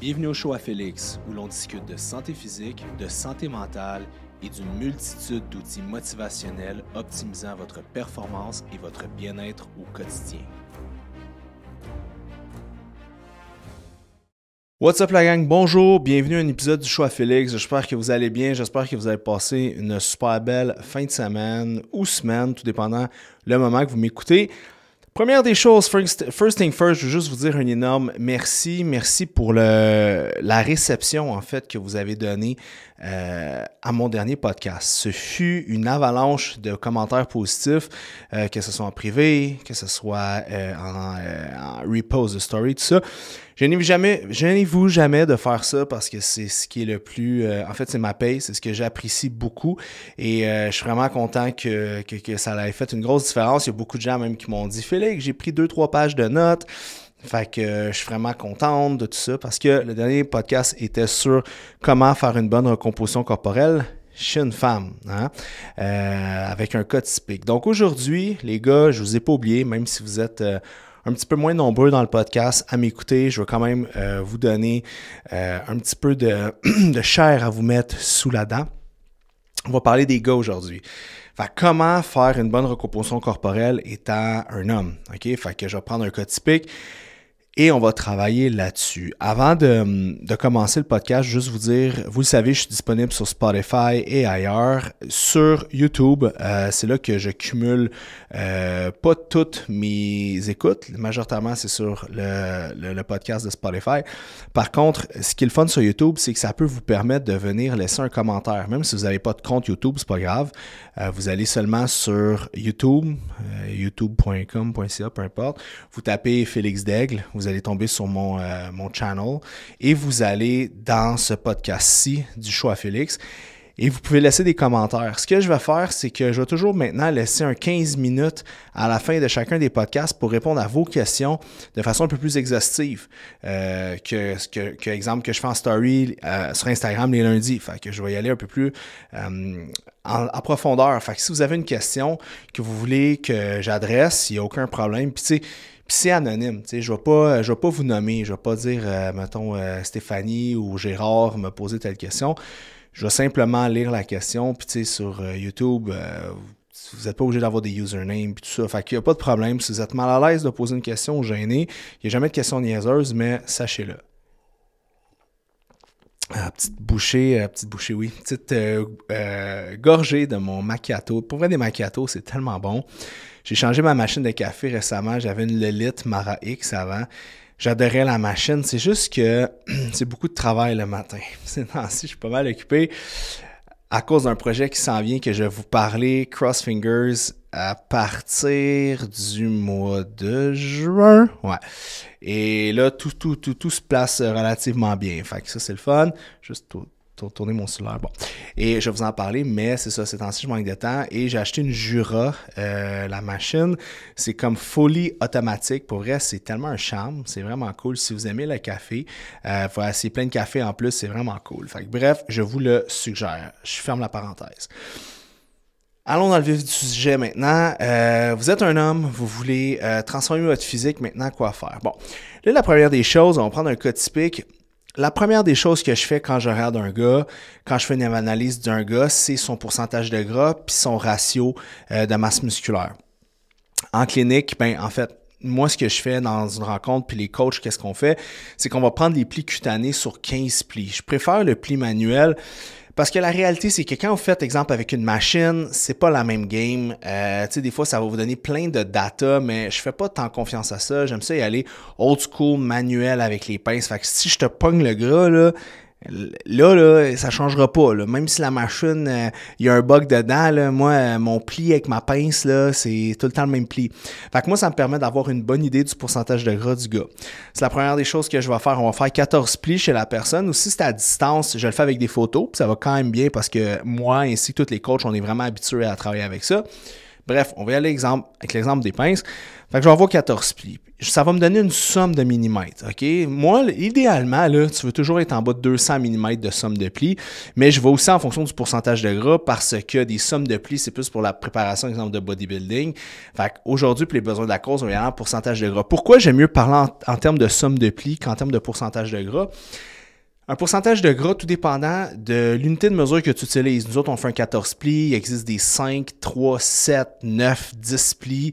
Bienvenue au show à Félix, où l'on discute de santé physique, de santé mentale et d'une multitude d'outils motivationnels optimisant votre performance et votre bien-être au quotidien. What's up la gang, bonjour, bienvenue à un épisode du show à Félix. J'espère que vous allez bien, j'espère que vous avez passé une super belle fin de semaine ou semaine, tout dépendant le moment que vous m'écoutez. Première des choses, first, thing first, je veux juste vous dire un énorme merci. Merci pour le, la réception, en fait, que vous avez donnée euh, à mon dernier podcast. Ce fut une avalanche de commentaires positifs, euh, que ce soit en privé, que ce soit euh, en, en, repost de story, tout ça. Je n'ai jamais, vous jamais de faire ça parce que c'est ce qui est le plus, en fait, c'est ma paye, c'est ce que j'apprécie beaucoup et je suis vraiment content que, que, que ça ait fait une grosse différence. Il y a beaucoup de gens même qui m'ont dit, Félix, j'ai pris deux trois pages de notes. Fait que euh, je suis vraiment contente de tout ça parce que le dernier podcast était sur comment faire une bonne recomposition corporelle chez une femme, hein, euh, avec un cas typique. Donc aujourd'hui, les gars, je vous ai pas oublié, même si vous êtes euh, un petit peu moins nombreux dans le podcast à m'écouter, je vais quand même vous donner un petit peu de, chair à vous mettre sous la dent. On va parler des gars aujourd'hui. Fait comment faire une bonne recomposition corporelle étant un homme. OK? Fait que je vais prendre un cas typique. Et on va travailler là-dessus. Avant de, commencer le podcast, juste vous dire, vous le savez, je suis disponible sur Spotify et ailleurs. Sur YouTube, euh, c'est là que je cumule euh, pas toutes mes écoutes. Majoritairement, c'est sur le, podcast de Spotify. Par contre, ce qui est le fun sur YouTube, c'est que ça peut vous permettre de venir laisser un commentaire. Même si vous n'avez pas de compte YouTube, c'est pas grave. Euh, vous allez seulement sur YouTube, youtube.com.ca, peu importe. Vous tapez Félix Daigle vous allez tomber sur euh, mon, channel et vous allez dans ce podcast-ci du choix à Félix et vous pouvez laisser des commentaires. Ce que je vais faire, c'est que je vais toujours maintenant laisser un 15 minutes à la fin de chacun des podcasts pour répondre à vos questions de façon un peu plus exhaustive euh, que, que, que, exemple, que je fais en story euh, sur Instagram les lundis. Fait que je vais y aller un peu plus en, profondeur. Fait si vous avez une question que vous voulez que j'adresse, il n'y a aucun problème. Puis tu sais, puis c'est anonyme, tu sais, je vais pas, je vais pas vous nommer, je vais pas dire, euh, mettons, euh, Stéphanie ou Gérard me poser telle question. Je vais simplement lire la question, puis tu sais, sur euh, YouTube, vous n'êtes pas obligé d'avoir des usernames puis tout ça. Fait qu'il n'y a pas de problème. Si vous êtes mal à l'aise de poser une question ou gêné, il n'y a jamais de question niaiseuse, mais sachez-le. Ah, petite bouchée, euh, petite bouchée, oui, petite euh, euh, gorgée de mon macchiato. Pour vrai, des macchiato, c'est tellement bon. J'ai changé ma machine de café récemment. J'avais une Lelite Mara X avant. J'adorais la machine. C'est juste que c'est beaucoup de travail le matin. C'est ainsi, je suis pas mal occupé à cause d'un projet qui s'en vient que je vais vous parler, Crossfingers à partir du mois de juin. Ouais. Et là, tout, tout, tout, tout se place euh, relativement bien. Fait ça, c'est le fun. Juste tourner mon cellulaire. Bon. Et je vais vous en parler, mais c'est ça, C'est ainsi je manque de temps. Et j'ai acheté une Jura, euh, la machine. C'est comme folie automatique. Pour vrai, c'est tellement un charme. C'est vraiment cool. Si vous aimez le café, euh, faut plein de café en plus. C'est vraiment cool. Fait bref, je vous le suggère. Je ferme la parenthèse. Allons dans le vif du sujet maintenant. Euh, vous êtes un homme, vous voulez euh, transformer votre physique, maintenant quoi faire? Bon, là, la première des choses, on va prendre un cas typique. La première des choses que je fais quand je regarde un gars, quand je fais une analyse d'un gars, c'est son pourcentage de gras puis son ratio euh, de masse musculaire. En clinique, ben en fait, moi, ce que je fais dans une rencontre, puis les coachs, qu'est-ce qu'on fait? C'est qu'on va prendre les plis cutanés sur 15 plis. Je préfère le pli manuel parce que la réalité, c'est que quand vous faites exemple avec une machine, c'est pas la même game. Euh, tu sais, des fois, ça va vous donner plein de data, mais je fais pas tant confiance à ça. J'aime ça y aller old school, manuel avec les pinces. Fait que si je te pogne le gras, là, Là, ça ça changera pas. Même si la machine, il euh, y a un bug dedans, moi, euh, mon pli avec ma pince, là, c'est tout le temps le même pli. Fait que moi, ça me permet d'avoir une bonne idée du pourcentage de gras du gars. C'est la première des choses que je vais faire. On va faire 14 plis chez la personne. Ou si c'est à distance, je le fais avec des photos. ça va quand même bien parce que moi, ainsi que tous les coachs, on est vraiment habitués à travailler avec ça. Bref, on va y aller avec l'exemple des pinces. Fait que je vais avoir 14 plis. Ça va me donner une somme de millimètres, OK? Moi, idéalement, là, tu veux toujours être en bas de 200 mm de somme de plis, mais je vais aussi en fonction du pourcentage de gras parce que des sommes de plis, c'est plus pour la préparation, exemple, de bodybuilding. Fait aujourd'hui, pour les besoins de la cause, on avoir un pourcentage de gras. Pourquoi j'aime mieux parler en, en termes de somme de plis qu'en termes de pourcentage de gras? Un pourcentage de gras tout dépendant de l'unité de mesure que tu utilises. Nous autres, on fait un 14 plis, il existe des 5, 3, 7, 9, 10 plis.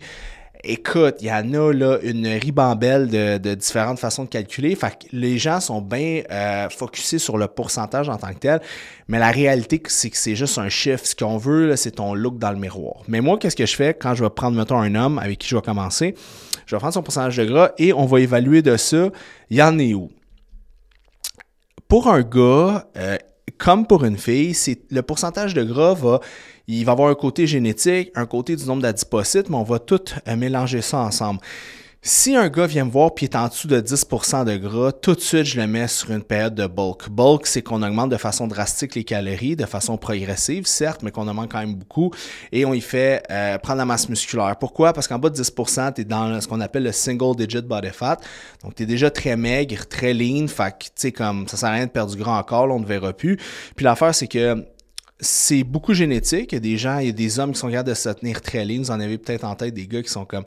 Écoute, il y en a là, une ribambelle de, différentes façons de calculer. Fait les gens sont bien euh, focusés sur le pourcentage en tant que tel, mais la réalité, c'est que c'est juste un chiffre. Ce qu'on veut, c'est ton look dans le miroir. Mais moi, qu'est-ce que je fais quand je vais prendre, mettons, un homme avec qui je vais commencer? Je vais prendre son pourcentage de gras et on va évaluer de ça, il y en est où? Pour un gars, euh, comme pour une fille, le pourcentage de gras va il va avoir un côté génétique, un côté du nombre d'adipocytes, mais on va tout euh, mélanger ça ensemble. Si un gars vient me voir puis est en dessous de 10% de gras, tout de suite je le mets sur une période de bulk. Bulk, c'est qu'on augmente de façon drastique les calories, de façon progressive, certes, mais qu'on augmente quand même beaucoup et on y fait euh, prendre la masse musculaire. Pourquoi? Parce qu'en bas de 10%, tu es dans ce qu'on appelle le single digit body fat. Donc tu es déjà très maigre, très lean, fait que tu sais comme ça sert à rien de perdre du gras encore, on ne verra plus. Puis l'affaire c'est que c'est beaucoup génétique. Il y a des gens, il y a des hommes qui sont capables de se tenir très lean. Vous en avez peut-être en tête des gars qui sont comme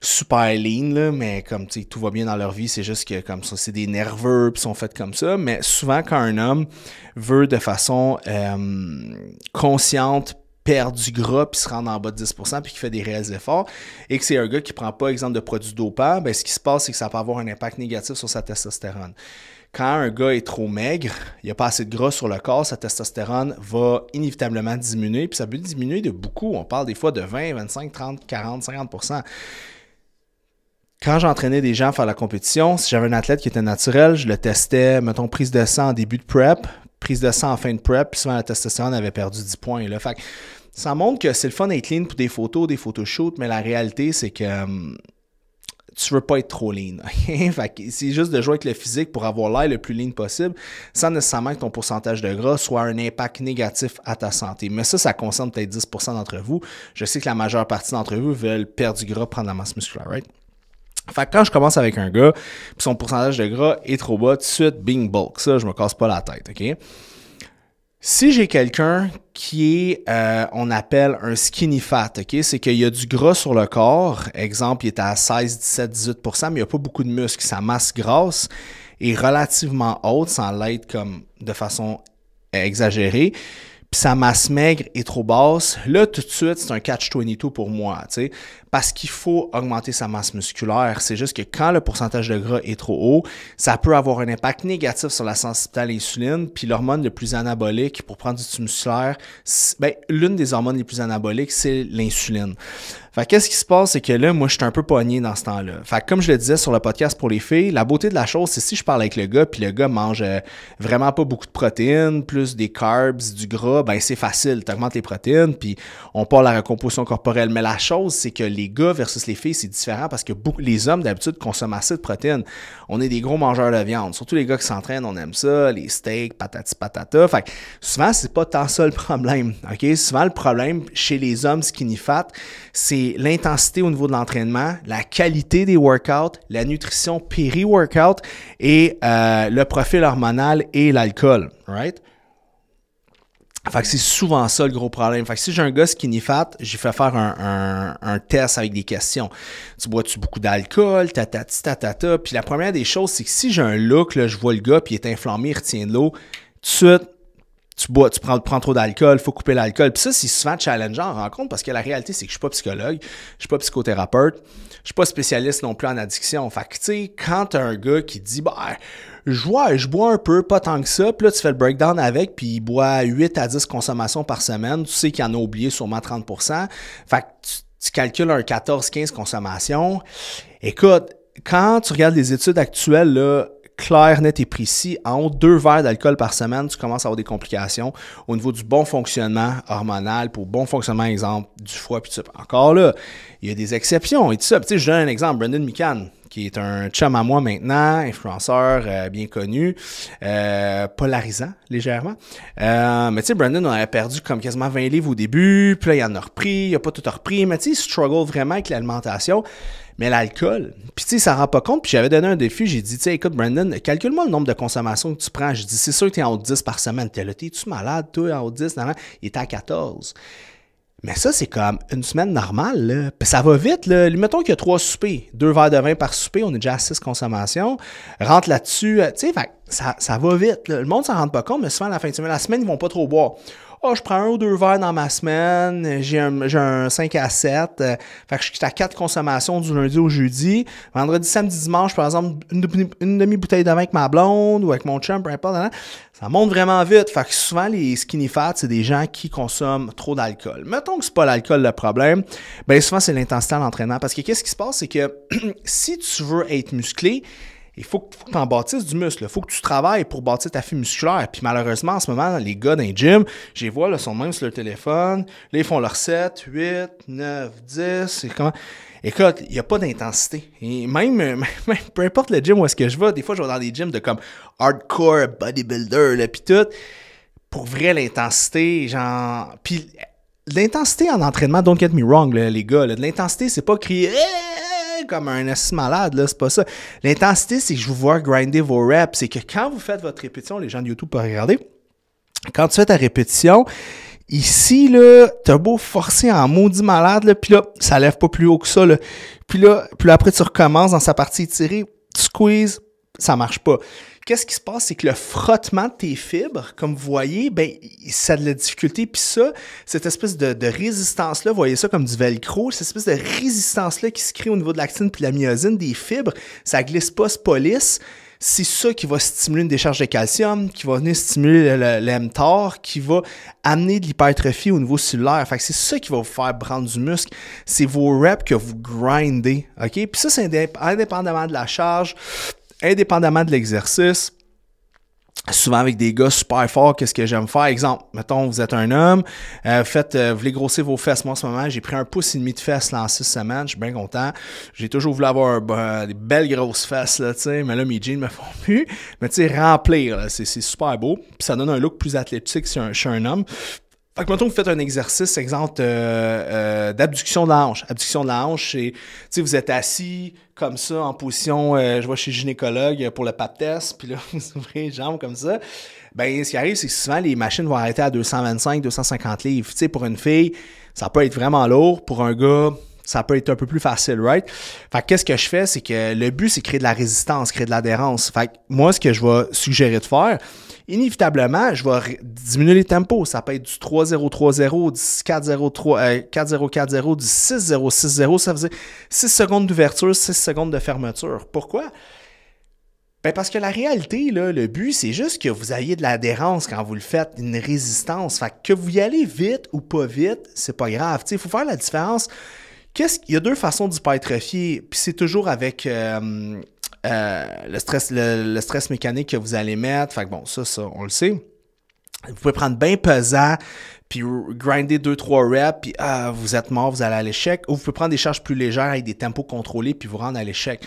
super lean, mais comme tout va bien dans leur vie, c'est juste que comme ça, c'est des nerveux puis sont faits comme ça. Mais souvent, quand un homme veut de façon euh, consciente perdre du gras puis se rendre en bas de 10% puis qui fait des réels efforts et que c'est un gars qui prend pas exemple de produits dopants, ben ce qui se passe c'est que ça peut avoir un impact négatif sur sa testostérone quand un gars est trop maigre, il a pas assez de gras sur le corps, sa testostérone va inévitablement diminuer, puis ça peut diminuer de beaucoup. On parle des fois de 20, 25, 30, 40, 50 quand j'entraînais des gens à faire la compétition, si j'avais un athlète qui était naturel, je le testais, mettons, prise de sang en début de prep, prise de sang en fin de prep, puis souvent la testostérone avait perdu 10 points. ça montre que c'est le fun d'être clean pour des photos, des photoshoots, mais la réalité, c'est que hum, tu veux pas être trop lean. c'est juste de jouer avec le physique pour avoir l'air le plus lean possible, sans nécessairement que ton pourcentage de gras soit un impact négatif à ta santé. Mais ça, ça concerne peut-être 10 d'entre vous. Je sais que la majeure partie d'entre vous veulent perdre du gras, prendre la masse musculaire, right? Fait que quand je commence avec un gars, puis son pourcentage de gras est trop bas, tout de suite, bing bulk. Ça, je me casse pas la tête, OK? Si j'ai quelqu'un qui est, euh, on appelle un skinny fat, ok, c'est qu'il y a du gras sur le corps, exemple, il est à 16, 17, 18 mais il n'y a pas beaucoup de muscles, sa masse grasse est relativement haute, sans l'être comme de façon exagérée, puis sa masse maigre est trop basse, là tout de suite c'est un catch-22 pour moi, tu sais parce qu'il faut augmenter sa masse musculaire. C'est juste que quand le pourcentage de gras est trop haut, ça peut avoir un impact négatif sur la sensibilité à l'insuline, puis l'hormone le plus anabolique pour prendre du tissu musculaire, ben, l'une des hormones les plus anaboliques, c'est l'insuline. Fait qu'est-ce qui se passe, c'est que là, moi, je suis un peu pogné dans ce temps-là. Fait comme je le disais sur le podcast pour les filles, la beauté de la chose, c'est si je parle avec le gars, puis le gars mange euh, vraiment pas beaucoup de protéines, plus des carbs, du gras, ben c'est facile, Tu augmentes les protéines, puis on parle la recomposition corporelle. Mais la chose, c'est que les les gars versus les filles, c'est différent parce que les hommes, d'habitude, consomment assez de protéines. On est des gros mangeurs de viande. Surtout les gars qui s'entraînent, on aime ça, les steaks, patati patata. Fait que souvent, c'est pas tant ça le problème. OK? Souvent, le problème chez les hommes skinny fat, c'est l'intensité au niveau de l'entraînement, la qualité des workouts, la nutrition péri-workout et euh, le profil hormonal et l'alcool. Right? Fait que c'est souvent ça le gros problème. Fait que si j'ai un gars skinny fat, j'ai fait faire un, un, test avec des questions. Tu bois-tu beaucoup d'alcool, tatati, tatata. Puis la première des choses, c'est que si j'ai un look, là, je vois le gars, puis il est inflammé, il retient de l'eau, tout de suite, tu bois, tu prends, trop d'alcool, faut couper l'alcool. Puis ça, c'est souvent challengeant en rencontre parce que la réalité, c'est que je suis pas psychologue, je suis pas psychothérapeute, je suis pas spécialiste non plus en addiction. Fait que, tu sais, quand as un gars qui dit, bah, je je bois un peu, pas tant que ça. Puis là, tu fais le breakdown avec, puis il boit 8 à 10 consommations par semaine. Tu sais qu'il en a oublié sûrement 30 Fait que tu, calcules un 14-15 consommations. Écoute, quand tu regardes les études actuelles, là, clair, net et précis, en deux verres d'alcool par semaine, tu commences à avoir des complications au niveau du bon fonctionnement hormonal, pour bon fonctionnement, exemple, du foie, puis tout Encore là, il y a des exceptions et tout ça. tu sais, je donne un exemple, Brendan McCann, qui est un chum à moi maintenant, influenceur euh, bien connu, euh, polarisant légèrement. Euh, mais tu sais, Brandon avait perdu comme quasiment 20 livres au début, puis là, il en a repris, il a pas tout repris, mais tu sais, il struggle vraiment avec l'alimentation. Mais l'alcool, puis tu sais, ça rend pas compte. Puis j'avais donné un défi, j'ai dit, tu écoute, Brandon, calcule-moi le nombre de consommations que tu prends. Je dis « c'est sûr que tu es en haut de 10 par semaine. T'es là, tu malade, toi, en haut 10? Non, Il était à 14. Mais ça, c'est comme une semaine normale. ça va vite. Là. Mettons qu'il y a trois soupers, deux verres de vin par souper, on est déjà à six consommations. Rentre là-dessus. Euh, tu sais, ça, ça va vite. Le monde s'en rend pas compte, mais souvent, à la fin de semaine, la semaine, ils vont pas trop boire oh, je prends un ou deux verres dans ma semaine, j'ai un, un, 5 à 7, euh, fait que je suis à 4 consommations du lundi au jeudi. Vendredi, samedi, dimanche, par exemple, une, demi-bouteille de vin avec ma blonde ou avec mon chum, peu importe, hein. ça monte vraiment vite. Fait que souvent, les skinny fat, c'est des gens qui consomment trop d'alcool. Mettons que c'est pas l'alcool le problème, ben souvent, c'est l'intensité à l'entraînement. Parce que qu'est-ce qui se passe, c'est que si tu veux être musclé, il faut, que tu en bâtisses du muscle. Il faut que tu travailles pour bâtir ta fille musculaire. Puis malheureusement, en ce moment, les gars dans gym, je les vois, là, sont même sur leur téléphone. Là, ils font leur 7, 8, 9, 10. Et comment... Écoute, il n'y a pas d'intensité. Et même, euh, même, peu importe le gym où est-ce que je vais, des fois, je vais dans des gyms de comme hardcore bodybuilder, là, puis tout. Pour vrai, l'intensité, genre. Puis l'intensité en entraînement, don't get me wrong, là, les gars, l'intensité, c'est pas crier comme un assis malade, là, c'est pas ça. L'intensité, c'est que je vous vois grinder vos reps. C'est que quand vous faites votre répétition, les gens de YouTube peuvent regarder, quand tu fais ta répétition, Ici, là, t'as beau forcer en maudit malade, puis là, ça lève pas plus haut que ça, Puis là, puis là, après, tu recommences dans sa partie tirée, tu squeezes, ça marche pas. Qu'est-ce qui se passe, c'est que le frottement de tes fibres, comme vous voyez, ben, ça a de la difficulté. Puis ça, cette espèce de, résistance-là, voyez ça comme du velcro, cette espèce de résistance-là qui se crée au niveau de l'actine puis de la myosine des fibres, ça glisse pas, c'est pas lisse. C'est ça qui va stimuler une décharge de calcium, qui va venir stimuler le, qui va amener de l'hypertrophie au niveau cellulaire. Fait c'est ça qui va vous faire prendre du muscle. C'est vos reps que vous grindez, OK? Puis ça, c'est indépendamment de la charge, indépendamment de l'exercice, souvent avec des gars super forts, qu'est-ce que j'aime faire? Exemple, mettons, vous êtes un homme, euh, faites, euh, vous voulez grossir vos fesses. Moi, en ce moment, j'ai pris un pouce et demi de fesses là, en six semaines. Je suis bien content. J'ai toujours voulu avoir euh, des belles grosses fesses, là, tu Mais là, mes jeans me font plus. Mais tu sais, remplir, c'est super beau. Puis ça donne un look plus athlétique si je suis un homme. Fait que maintenant vous faites un exercice, exemple, euh, euh, d'abduction de la hanche. Abduction de la hanche, c'est, vous êtes assis comme ça, en position, euh, je vois chez le gynécologue pour le pap test, puis là, vous ouvrez les jambes comme ça. Ben, ce qui arrive, c'est que souvent, les machines vont arrêter à 225, 250 livres. Tu sais, pour une fille, ça peut être vraiment lourd. Pour un gars, ça peut être un peu plus facile, right? Fait qu'est-ce que je fais, c'est que le but, c'est créer de la résistance, créer de l'adhérence. Fait que moi, ce que je vais suggérer de faire, inévitablement, je vais diminuer les tempos. Ça peut être du 3-0-3-0, du 4 0 4 0 du 6-0-6-0. Ça faisait 6 secondes d'ouverture, 6 secondes de fermeture. Pourquoi? Ben parce que la réalité, le but, c'est juste que vous ayez de l'adhérence quand vous le faites, une résistance. Fait que, vous y allez vite ou pas vite, c'est pas grave. Il faut faire la différence. Qu'est-ce qu'il y a deux façons d'hypertrophier, puis c'est toujours avec, euh, euh, le, stress, le, stress mécanique que vous allez mettre. Fait bon, ça, ça, on le sait. Vous pouvez prendre bien pesant, puis grinder 2-3 reps, puis ah, vous êtes mort, vous allez à l'échec. Ou vous pouvez prendre des charges plus légères avec des tempos contrôlés, puis vous rendre à l'échec.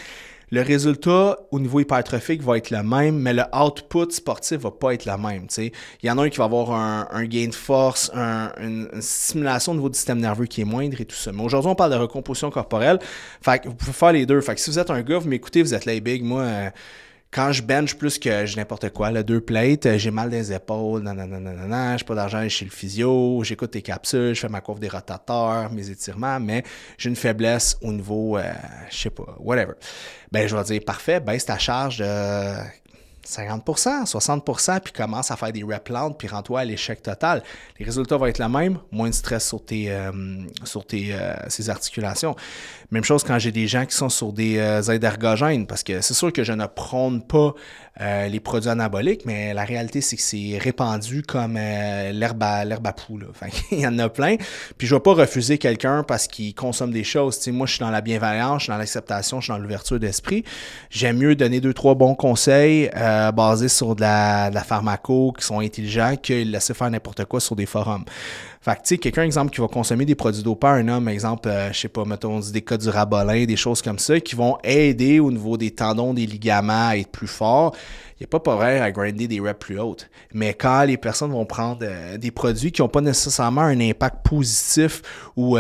Le résultat au niveau hypertrophique va être le même, mais le output sportif va pas être le même. sais. Il y en a un qui va avoir un, gain de force, une, stimulation au niveau du système nerveux qui est moindre et tout ça. Mais aujourd'hui, on parle de recomposition corporelle. Fait que vous pouvez faire les deux. Fait que si vous êtes un gars, vous m'écoutez, vous êtes là, big, moi. Euh, quand je bench plus que je n'importe quoi, là, deux plates, euh, j'ai mal des épaules, je j'ai pas d'argent chez le physio, j'écoute tes capsules, je fais ma courbe des rotateurs, mes étirements, mais j'ai une faiblesse au niveau, euh, je sais pas, whatever. Ben, je vais dire, parfait, ben c'est ta charge de 50%, 60%, puis commence à faire des rep puis rends-toi à l'échec total. Les résultats vont être les mêmes, moins de stress sur tes, euh, sur tes euh, ces articulations. Même chose quand j'ai des gens qui sont sur des aides euh, ergogènes, parce que c'est sûr que je ne prône pas les produits anaboliques, mais la réalité, c'est que c'est répandu comme l'herbe à, l'herbe à poux. il y en a plein. Puis je ne vais pas refuser quelqu'un parce qu'il consomme des choses. moi, je suis dans la bienveillance, je suis dans l'acceptation, je suis dans l'ouverture d'esprit. J'aime mieux donner deux, trois bons conseils. Euh, basés sur de la, pharmaco, qui sont intelligents, qu'ils laissent faire n'importe quoi sur des forums. Fait que, tu sais, quelqu'un, exemple, qui va consommer des produits dopants, un homme, exemple, je euh, je sais pas, mettons, des cas du rabolin, des choses comme ça, qui vont aider au niveau des tendons, des ligaments à être plus forts, il n'y a pas rien à grinder des reps plus hautes. Mais quand les personnes vont prendre euh, des produits qui n'ont pas nécessairement un impact positif ou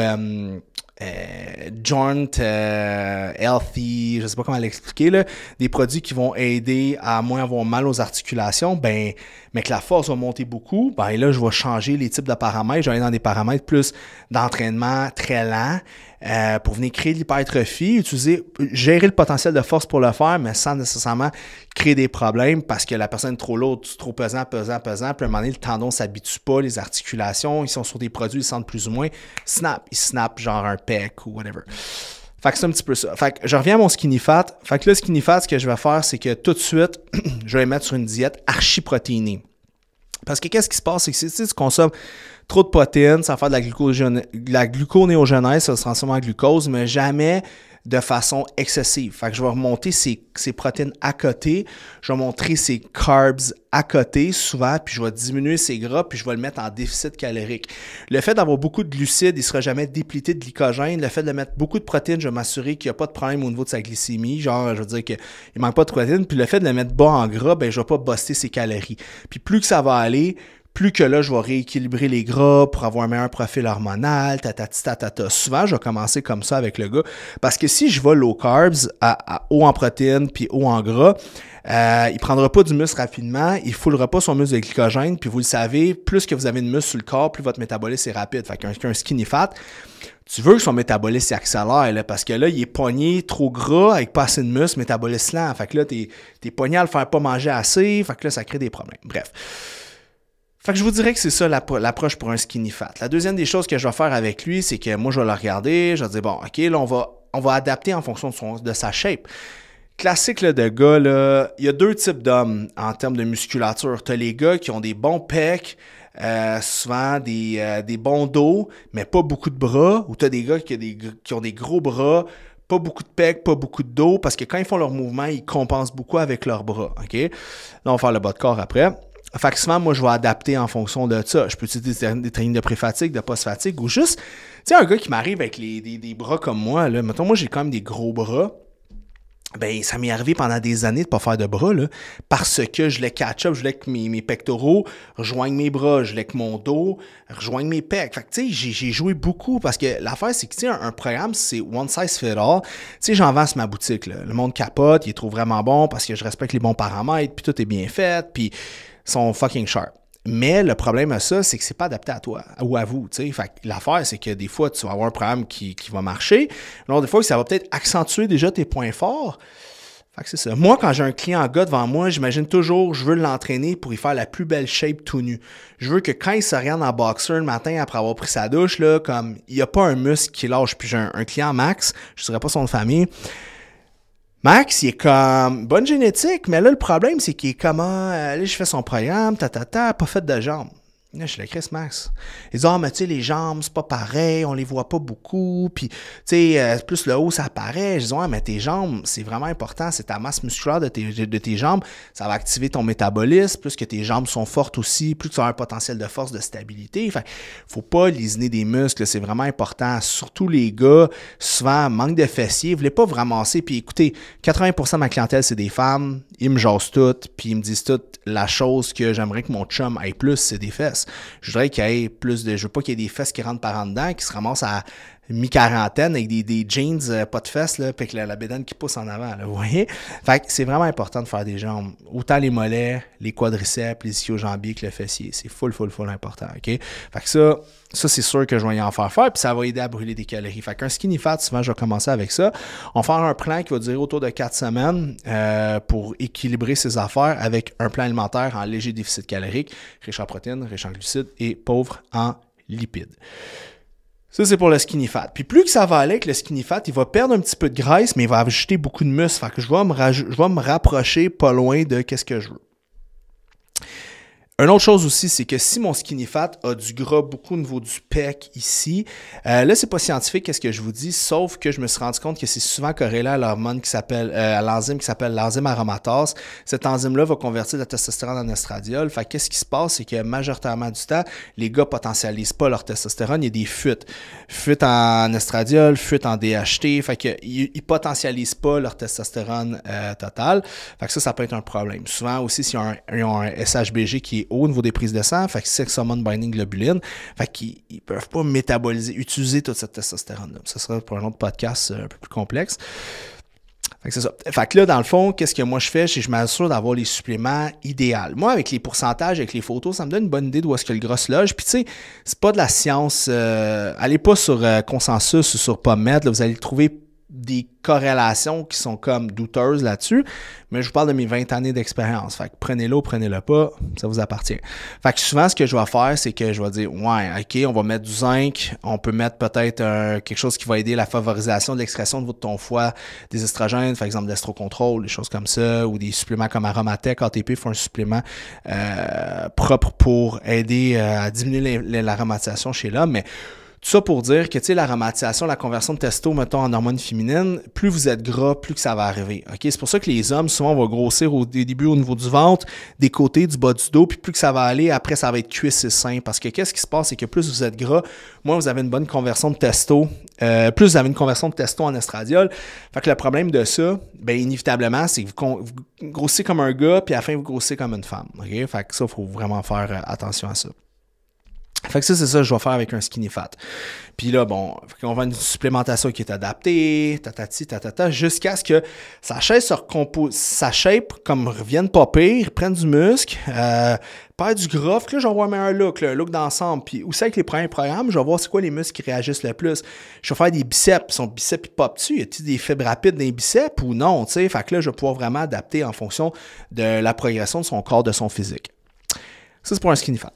euh, joint euh, healthy, je sais pas comment l'expliquer là, des produits qui vont aider à moins avoir mal aux articulations, ben mais que la force va monter beaucoup, ben là je vais changer les types de paramètres, je vais aller dans des paramètres plus d'entraînement très lent, euh, pour venir créer l'hypertrophie, utiliser, gérer le potentiel de force pour le faire, mais sans nécessairement créer des problèmes parce que la personne est trop lourde, trop pesant, pesant, pesant. Puis à un moment donné, le tendon ne s'habitue pas, les articulations, ils sont sur des produits, ils sentent plus ou moins. Snap, ils snap genre un pec ou whatever. Fait que c'est un petit peu ça. Fait que je reviens à mon skinny fat. Fait que là, skinny fat, ce que je vais faire, c'est que tout de suite, je vais mettre sur une diète archi protéinée. Parce que qu'est-ce qui se passe, c'est que si tu consommes trop de protéines, ça va faire de la, gluconéogenèse, la ça se transforme en glucose, mais jamais de façon excessive. Fait que je vais remonter ces protéines à côté, je vais montrer ses carbs à côté souvent, puis je vais diminuer ses gras, puis je vais le mettre en déficit calorique. Le fait d'avoir beaucoup de glucides, il sera jamais déplité de glycogène. Le fait de mettre beaucoup de protéines, je vais m'assurer qu'il n'y a pas de problème au niveau de sa glycémie. Genre, je veux dire qu'il ne manque pas de protéines. Puis le fait de le mettre bas en gras, ben, je ne vais pas buster ses calories. Puis plus que ça va aller, plus que là, je vais rééquilibrer les gras pour avoir un meilleur profil hormonal, tatati, tatata. Souvent, je vais commencer comme ça avec le gars. Parce que si je vais low carbs, à, haut en protéines puis haut en gras, euh, il prendra pas du muscle rapidement, il foulera pas son muscle de glycogène, puis vous le savez, plus que vous avez de muscle sur le corps, plus votre métabolisme est rapide. Fait qu'un skinny fat, tu veux que son métabolisme s'accélère, là, parce que là, il est pogné trop gras avec pas assez de muscle, métabolisme lent. Fait que là, t'es, t'es pogné à le faire pas manger assez, fait que là, ça crée des problèmes. Bref. Fait que je vous dirais que c'est ça l'approche pour un skinny fat. La deuxième des choses que je vais faire avec lui, c'est que moi, je vais le regarder, je vais dire, bon, OK, là, on va, on va adapter en fonction de, son, de sa shape. Classique de gars, là, il y a deux types d'hommes en termes de musculature. Tu as les gars qui ont des bons pecs, euh, souvent euh, des, bons dos, mais pas beaucoup de bras, ou tu as des gars qui ont des, gros bras, pas beaucoup de pecs, pas beaucoup de dos, parce que quand ils font leur mouvement, ils compensent beaucoup avec leurs bras. OK? Là, on va faire le bas de corps après. Fait que souvent, moi, je vais adapter en fonction de ça. Je peux utiliser des, trains trainings de pré-fatigue, de post-fatigue ou juste, tu sais, un gars qui m'arrive avec des, bras comme moi, là. Mettons, moi, j'ai quand même des gros bras. Ben, ça m'est arrivé pendant des années de pas faire de bras, là, parce que je voulais catch-up, je voulais que mes, pectoraux rejoignent mes bras, je voulais que mon dos rejoigne mes pecs. Fait que, tu sais, j'ai joué beaucoup, parce que l'affaire, c'est que, tu sais, un, programme, c'est one size fit all. Tu sais, j'en vends ma boutique, là. Le monde capote, il trouve vraiment bon, parce que je respecte les bons paramètres, puis tout est bien fait, puis sont fucking sharp. Mais le problème à ça, c'est que c'est pas adapté à toi ou à vous. Fait l'affaire, c'est que des fois, tu vas avoir un programme qui, va marcher. Alors, des fois, ça va peut-être accentuer déjà tes points forts. Fait que c'est ça. Moi, quand j'ai un client gars devant moi, j'imagine toujours, je veux l'entraîner pour y faire la plus belle shape tout nu. Je veux que quand il se regarde en boxer le matin après avoir pris sa douche, là, comme il n'y a pas un muscle qui lâche. Puis j'ai un, client max, je ne dirais pas son famille, Max, il est comme bonne génétique, mais là, le problème, c'est qu'il est comment. allez ah, je fais son programme, ta, ta, ta, pas fait de jambes. Là, je suis le Christmas. Ils disent, ah, mais tu sais, les jambes, c'est pas pareil, on les voit pas beaucoup. Puis, tu sais, euh, plus le haut, ça apparaît. Je dis, ah, mais tes jambes, c'est vraiment important. C'est ta masse musculaire de tes, de tes, jambes. Ça va activer ton métabolisme. Plus que tes jambes sont fortes aussi, plus tu as un potentiel de force, de stabilité. Fait faut pas lisiner des muscles. C'est vraiment important. Surtout les gars, souvent, manque de fessiers. Vous voulez pas vous ramasser. Puis, écoutez, 80% de ma clientèle, c'est des femmes. Ils me jasent toutes. Puis, ils me disent toutes la chose que j'aimerais que mon chum aille plus, c'est des fesses. Je voudrais qu'il y ait plus de. Je veux pas qu'il y ait des fesses qui rentrent par en dedans, qui se ramassent à, mi-quarantaine avec des, jeans euh, pas de fesses, là, puis la, la qui pousse en avant, vous voyez? Fait que c'est vraiment important de faire des jambes. Autant les mollets, les quadriceps, les ischio-jambiers que le fessier. C'est full, full, full important, OK? Fait que ça, ça c'est sûr que je vais en faire faire, puis ça va aider à brûler des calories. Fait qu'un skinny fat, souvent, je vais commencer avec ça. On va faire un plan qui va durer autour de 4 semaines euh, pour équilibrer ses affaires avec un plan alimentaire en léger déficit calorique, riche en protéines, riche en glucides et pauvre en lipides. Ça, c'est pour le skinny fat. Puis plus que ça va aller avec le skinny fat, il va perdre un petit peu de graisse, mais il va ajouter beaucoup de muscles. Fait que je vais me, je vais me rapprocher pas loin de qu'est-ce que je veux. Une autre chose aussi, c'est que si mon skinny fat a du gras beaucoup au niveau du pec ici, euh, là, c'est pas scientifique, qu'est-ce que je vous dis, sauf que je me suis rendu compte que c'est souvent corrélé à l'hormone qui s'appelle, euh, à l'enzyme qui s'appelle l'enzyme aromatase. Cette enzyme-là va convertir la testostérone en estradiol. Fait qu'est-ce qui se passe, c'est que majoritairement du temps, les gars potentialisent pas leur testostérone, il y a des fuites. Fuites en estradiol, fuites en DHT, fait qu'ils ils potentialisent pas leur testostérone total euh, totale. Fait que ça, ça peut être un problème. Souvent aussi, s'ils ont un SHBG qui est au niveau des prises de sang, fait que sex hormone binding globuline, fait qu'ils ne peuvent pas métaboliser, utiliser toute cette testostérone-là. Ce serait pour un autre podcast euh, un peu plus complexe. Fait que, c'est ça. fait que là, dans le fond, qu'est-ce que moi je fais? C'est je m'assure d'avoir les suppléments idéaux. Moi, avec les pourcentages, avec les photos, ça me donne une bonne idée de où est-ce que le gros loge. Puis tu sais, c'est pas de la science. Euh, allez pas sur euh, Consensus ou sur PubMed. Là, vous allez trouver des corrélations qui sont comme douteuses là-dessus, mais je vous parle de mes 20 années d'expérience. Fait que prenez-le prenez-le pas, ça vous appartient. Fait que souvent, ce que je vais faire, c'est que je vais dire, ouais, OK, on va mettre du zinc, on peut mettre peut-être euh, quelque chose qui va aider la favorisation de l'extraction de votre ton foie, des estrogènes, par exemple, l'estrocontrôle, des choses comme ça, ou des suppléments comme Aromatec, ATP font un supplément euh, propre pour aider euh, à diminuer l'aromatisation chez l'homme, mais ça pour dire que, tu sais, l'aromatisation, la conversion de testo, mettons, en hormone féminine, plus vous êtes gras, plus que ça va arriver. OK? C'est pour ça que les hommes, souvent, vont grossir au début au niveau du ventre, des côtés, du bas du dos, puis plus que ça va aller, après, ça va être cuisse et Parce que qu'est-ce qui se passe, c'est que plus vous êtes gras, moins vous avez une bonne conversion de testo, euh, plus vous avez une conversion de testo en estradiol. Fait que le problème de ça, ben inévitablement, c'est que vous, grossissez comme un gars, puis à la fin, vous grossissez comme une femme. OK? Fait que ça, faut vraiment faire euh, attention à ça. Fait que ça, c'est ça que je vais faire avec un skinny fat. Puis là, bon, on va une supplémentation qui est adaptée, tatati, tatata, jusqu'à ce que sa chaise se recompose, sa shape, comme revienne pas pire, prenne du muscle, pas euh, perd du gras, que là, je un meilleur look, un look d'ensemble. Puis aussi avec les premiers programmes, je vais voir c'est quoi les muscles qui réagissent le plus. Je vais faire des biceps, son biceps, pop tu Y a-t-il des fibres rapides dans les biceps ou non, tu sais? Fait que là, je vais pouvoir vraiment adapter en fonction de la progression de son corps, de son physique. Ça, c'est pour un skinny fat.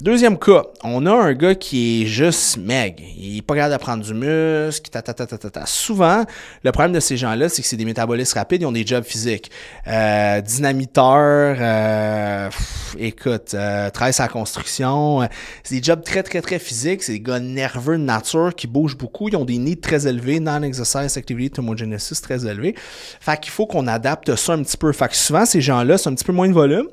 Deuxième cas, on a un gars qui est juste meg. Il n'est pas capable à prendre du muscle, ta, Souvent, le problème de ces gens-là, c'est que c'est des métabolistes rapides, ils ont des jobs physiques. Euh, dynamiteurs, euh, écoute, euh, à construction. Euh, c'est des jobs très, très, très physiques. C'est des gars nerveux de nature qui bougent beaucoup. Ils ont des nids très élevés, non-exercise activity thermogenesis très élevé. Fait qu'il faut qu'on adapte ça un petit peu. Fait que souvent, ces gens-là, c'est un petit peu moins de volume.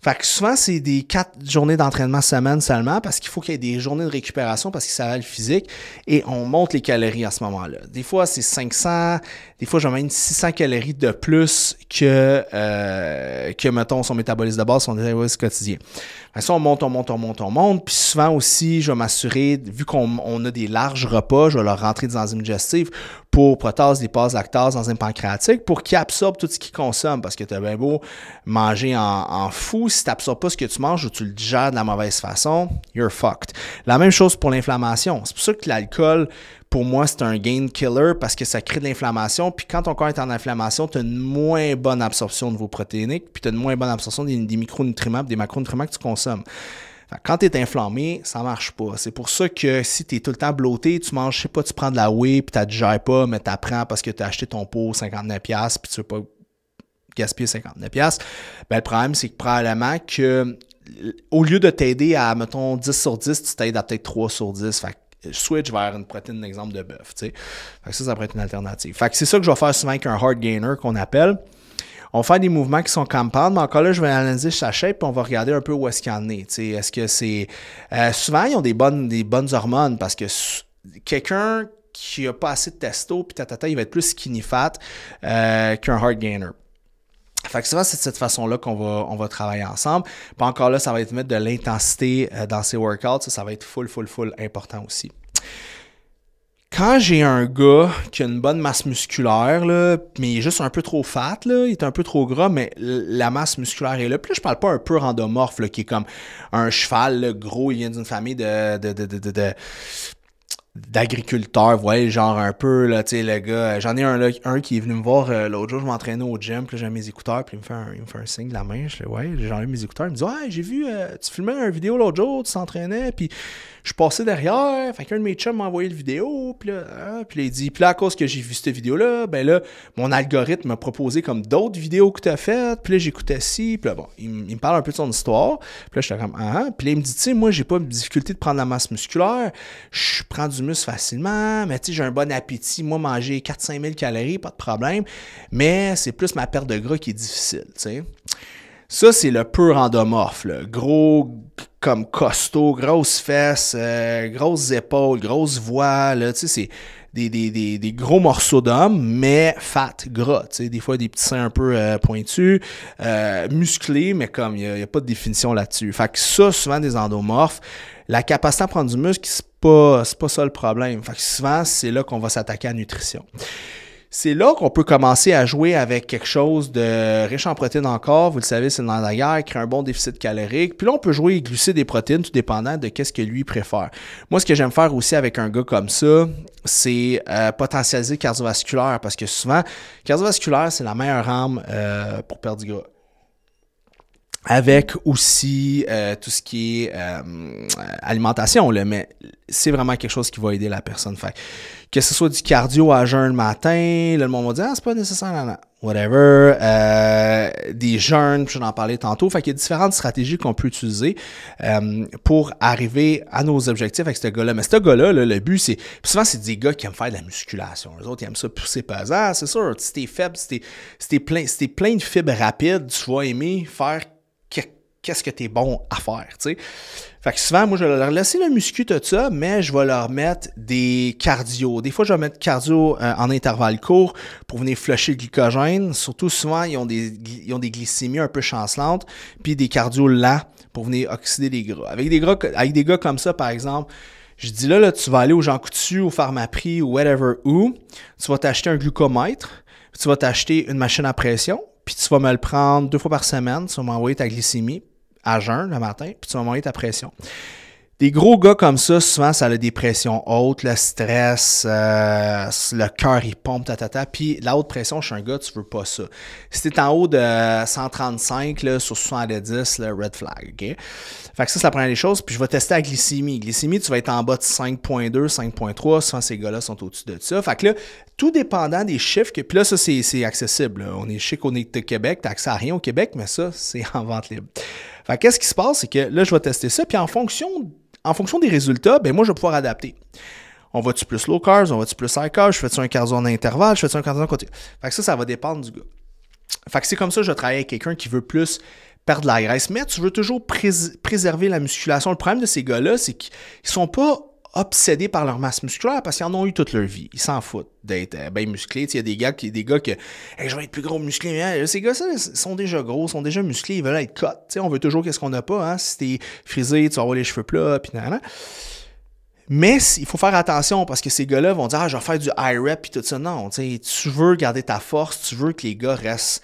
Fait que souvent, c'est des quatre journées d'entraînement semaine seulement parce qu'il faut qu'il y ait des journées de récupération parce que ça va le physique et on monte les calories à ce moment-là. Des fois, c'est 500, des fois, j'ai même 600 calories de plus que, euh, que mettons, son métabolisme de base, son métabolisme quotidien. Fait ça, on monte, on monte, on monte, on monte. Puis souvent aussi, je vais m'assurer, vu qu'on a des larges repas, je vais leur rentrer des enzymes digestives pour protase, lipase, lactase, enzyme pancréatique, pour qu'il absorbe tout ce qu'il consomme. Parce que tu as bien beau manger en, fou, si tu n'absorbes pas ce que tu manges ou tu le digères de la mauvaise façon, you're fucked. La même chose pour l'inflammation. C'est pour ça que l'alcool, pour moi, c'est un gain killer parce que ça crée de l'inflammation. Puis quand ton corps est en inflammation, tu as une moins bonne absorption de vos protéines, puis tu as une moins bonne absorption des, des micronutriments, des macronutriments que tu consommes quand tu es inflammé, ça marche pas. C'est pour ça que si tu es tout le temps blotté, tu manges, je sais pas, tu prends de la whey, puis tu digères pas, mais tu apprends parce que tu as acheté ton pot 59$, puis tu veux pas gaspiller 59$, ben, le problème, c'est que probablement que au lieu de t'aider à, mettons, 10 sur 10, tu t'aides à peut-être 3 sur 10. Fait euh, switch vers une protéine exemple de bœuf, ça, ça pourrait être une alternative. Fait c'est ça que je vais faire souvent avec un hard gainer qu'on appelle on va des mouvements qui sont compound, mais encore là, je vais analyser sa shape et on va regarder un peu où est-ce qu'il en est. Est-ce que c'est. Euh, souvent, ils ont des bonnes, des bonnes hormones parce que quelqu'un qui a pas assez de testo, puis tata il va être plus skinny fat euh, qu'un hard gainer. Fait que souvent, c'est de cette façon-là qu'on va, on va travailler ensemble. Puis encore là, ça va être mettre de l'intensité euh, dans ces workouts. Ça, ça va être full, full, full important aussi quand j'ai un gars qui a une bonne masse musculaire, mais il est juste un peu trop fat, là, il est un peu trop gras, mais la masse musculaire est là. Puis là, je parle pas un peu randomorphe, qui est comme un cheval gros, il vient d'une famille de, de, voyez, genre un peu, là, tu sais, le gars, euh, j'en ai un, un qui est venu me voir euh, l'autre jour, je m'entraînais au gym, puis j'ai mes écouteurs, puis il me fait un, signe de la main, je ouais, j'ai enlevé mes écouteurs, il me dit, ouais, j'ai vu, euh, tu filmais une vidéo l'autre jour, tu s'entraînais, puis je suis passé derrière, fait qu'un de mes chums m'a envoyé le vidéo, puis là, hein, il dit, puis à cause que j'ai vu cette vidéo-là, ben là, mon algorithme m'a proposé comme d'autres vidéos que tu as faites, puis là, j'écoutais ci, puis là, bon, il, me parle un peu de son histoire, puis là, j'étais comme, ah, ah, puis là, il me dit, tu sais, moi, j'ai pas de difficulté de prendre la masse musculaire, je prends du muscle facilement, mais tu sais, j'ai un bon appétit, moi, manger 4-5 000 calories, pas de problème, mais c'est plus ma perte de gras qui est difficile, tu sais. Ça, c'est le pur endomorphe, le gros comme costaud, grosses fesses, euh, grosses épaules, grosses voix, tu sais, c'est des, gros morceaux d'hommes, mais fat, gras, tu sais, des fois des petits seins un peu euh, pointus, euh, musclés, mais comme il n'y a, pas de définition là-dessus. Fait ça, souvent des endomorphes, la capacité à prendre du muscle, c'est pas, pas ça le problème. Fait souvent, c'est là qu'on va s'attaquer à la nutrition c'est là qu'on peut commencer à jouer avec quelque chose de riche en protéines encore. Vous le savez, c'est dans la guerre, crée un bon déficit calorique. Puis là, on peut jouer glucides des protéines, tout dépendant de qu'est-ce que lui préfère. Moi, ce que j'aime faire aussi avec un gars comme ça, c'est euh, potentialiser cardiovasculaire parce que souvent, cardiovasculaire, c'est la meilleure arme euh, pour perdre du gras avec aussi euh, tout ce qui est euh, alimentation, là, mais c'est vraiment quelque chose qui va aider la personne. Fait que ce soit du cardio à jeun le matin, le monde va dire, ah, c'est pas nécessaire, là, non. » whatever, euh, des jeûnes, je vais en parler tantôt. Fait qu'il y a différentes stratégies qu'on peut utiliser euh, pour arriver à nos objectifs avec ce gars-là. Mais ce gars-là, le but, c'est, souvent, c'est des gars qui aiment faire de la musculation. Les autres, ils aiment ça pousser pesant, c'est sûr. Si t'es faible, si t'es, plein, si plein de fibres rapides, tu vas aimer faire qu'est-ce que tu es bon à faire, tu sais. Fait que souvent, moi, je vais leur laisser le muscu, tout ça, mais je vais leur mettre des cardio. Des fois, je vais mettre cardio euh, en intervalle court pour venir flusher le glycogène. Surtout, souvent, ils ont des, des glycémies un peu chancelantes, puis des cardio lents pour venir oxyder les gras. Avec des, gras, avec des gars comme ça, par exemple, je dis là, là, tu vas aller au Jean Coutu, au Pharmaprix, ou whatever où, tu vas t'acheter un glucomètre, tu vas t'acheter une machine à pression, puis tu vas me le prendre deux fois par semaine, tu vas m'envoyer ta glycémie, à jeun le matin, puis tu vas monter ta pression. Des gros gars comme ça, souvent, ça a des pressions hautes, le stress, euh, le cœur, il pompe, tatata. Puis la haute pression, je suis un gars, tu veux pas ça. Si tu es en haut de 135 sur 70, le red flag, OK? Fait que ça, c'est la première des choses. Puis je vais tester la glycémie. Glycémie, tu vas être en bas de 5.2, 5.3. Souvent, ces gars-là sont au-dessus de ça. Fait que là, tout dépendant des chiffres que... Puis là, ça, c'est accessible. On est chic, on est de Québec. T'as accès à rien au Québec, mais ça, c'est en vente libre. Fait qu'est-ce qui se passe, c'est que là, je vais tester ça, puis en fonction, en fonction des résultats, ben moi, je vais pouvoir adapter. On va-tu plus low carbs, on va-tu plus high carbs, je fais-tu un quart en intervalle, je fais-tu un quart en continu. Fait que ça, ça va dépendre du gars. Fait que c'est comme ça, je vais travailler avec quelqu'un qui veut plus perdre de la graisse, mais tu veux toujours préserver la musculation. Le problème de ces gars-là, c'est qu'ils sont pas obsédés par leur masse musculaire parce qu'ils en ont eu toute leur vie. Ils s'en foutent d'être euh, bien musclés. Il y a des gars qui des gars que je vais être plus gros musclé. Hein. Ces gars là sont déjà gros, sont déjà musclés, ils veulent être cut. On veut toujours qu'est-ce qu'on n'a pas. Hein? Si t'es frisé, tu vas avoir les cheveux plats, puis mais il faut faire attention parce que ces gars-là vont dire ah, je vais faire du high rep puis tout ça. Non, tu veux garder ta force, tu veux que les gars restent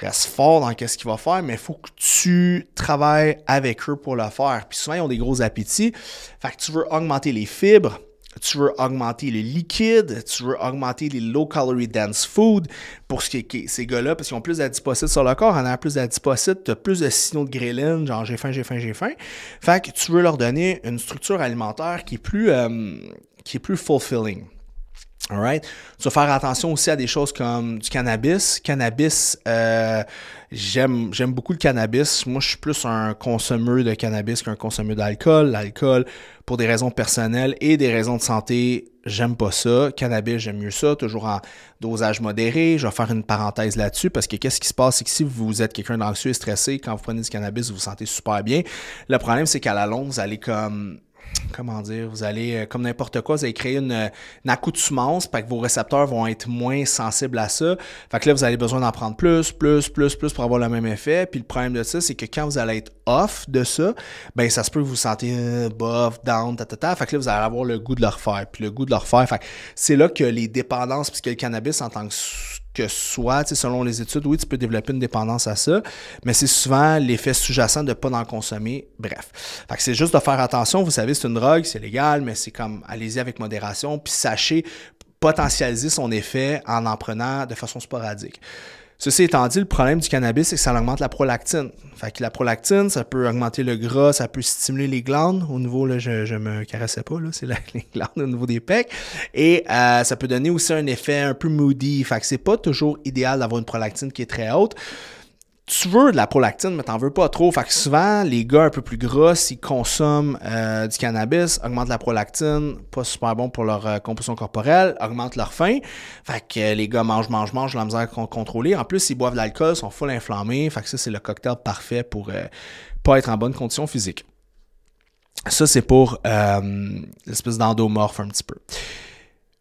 reste fort dans qu'est-ce qu'il va faire, mais il faut que tu travailles avec eux pour le faire. Puis souvent, ils ont des gros appétits. Fait que tu veux augmenter les fibres, tu veux augmenter le liquide, tu veux augmenter les low-calorie dense food pour ce qui est, ces gars-là, parce qu'ils ont plus d'adipocytes sur le corps, en a plus d'adipocytes, tu as plus de signaux de ghrelin, genre j'ai faim, j'ai faim, j'ai faim. Fait que tu veux leur donner une structure alimentaire qui est plus, euh, qui est plus fulfilling. Tu vas faire attention aussi à des choses comme du cannabis. Cannabis, euh, j'aime, j'aime beaucoup le cannabis. Moi, je suis plus un consommeur de cannabis qu'un consommeur d'alcool. L'alcool, pour des raisons personnelles et des raisons de santé, j'aime pas ça. Cannabis, j'aime mieux ça. Toujours en dosage modéré. Je vais faire une parenthèse là-dessus parce que qu'est-ce qui se passe? C'est que si vous êtes quelqu'un d'anxieux et stressé, quand vous prenez du cannabis, vous vous sentez super bien. Le problème, c'est qu'à la longue, vous allez comme comment dire, vous allez, euh, comme n'importe quoi, vous allez créer une, euh, accoutumance, parce que vos récepteurs vont être moins sensibles à ça. Fait que là, vous avez besoin d'en prendre plus, plus, plus, plus pour avoir le même effet. Puis le problème de ça, c'est que quand vous allez être off de ça, ben ça se peut que vous vous sentez euh, bof, down, ta, ta, ta. Fait que là, vous allez avoir le goût de le refaire. Puis le goût de le refaire. Fait c'est là que les dépendances, puisque le cannabis en tant que que soit, selon les études, oui, tu peux développer une dépendance à ça, mais c'est souvent l'effet sous-jacent de ne pas en consommer. Bref. c'est juste de faire attention. Vous savez, c'est une drogue, c'est légal, mais c'est comme allez-y avec modération, puis sachez potentialiser son effet en en prenant de façon sporadique. Ceci étant dit, le problème du cannabis, c'est que ça augmente la prolactine. Fait que la prolactine, ça peut augmenter le gras, ça peut stimuler les glandes. Au niveau, là, je, je me caressais pas, là, c'est les glandes au niveau des pecs. Et euh, ça peut donner aussi un effet un peu moody. Fait que c'est pas toujours idéal d'avoir une prolactine qui est très haute tu veux de la prolactine, mais t'en veux pas trop. Fait que souvent, les gars un peu plus gros, ils consomment euh, du cannabis, augmentent la prolactine, pas super bon pour leur euh, composition corporelle, augmentent leur faim. Fait que les gars mangent, mangent, mangent, la misère contrôler. En plus, ils boivent de l'alcool, sont full inflammés. Fait que ça, c'est le cocktail parfait pour euh, pas être en bonne condition physique. Ça, c'est pour l'espèce d'endomorphe un petit peu.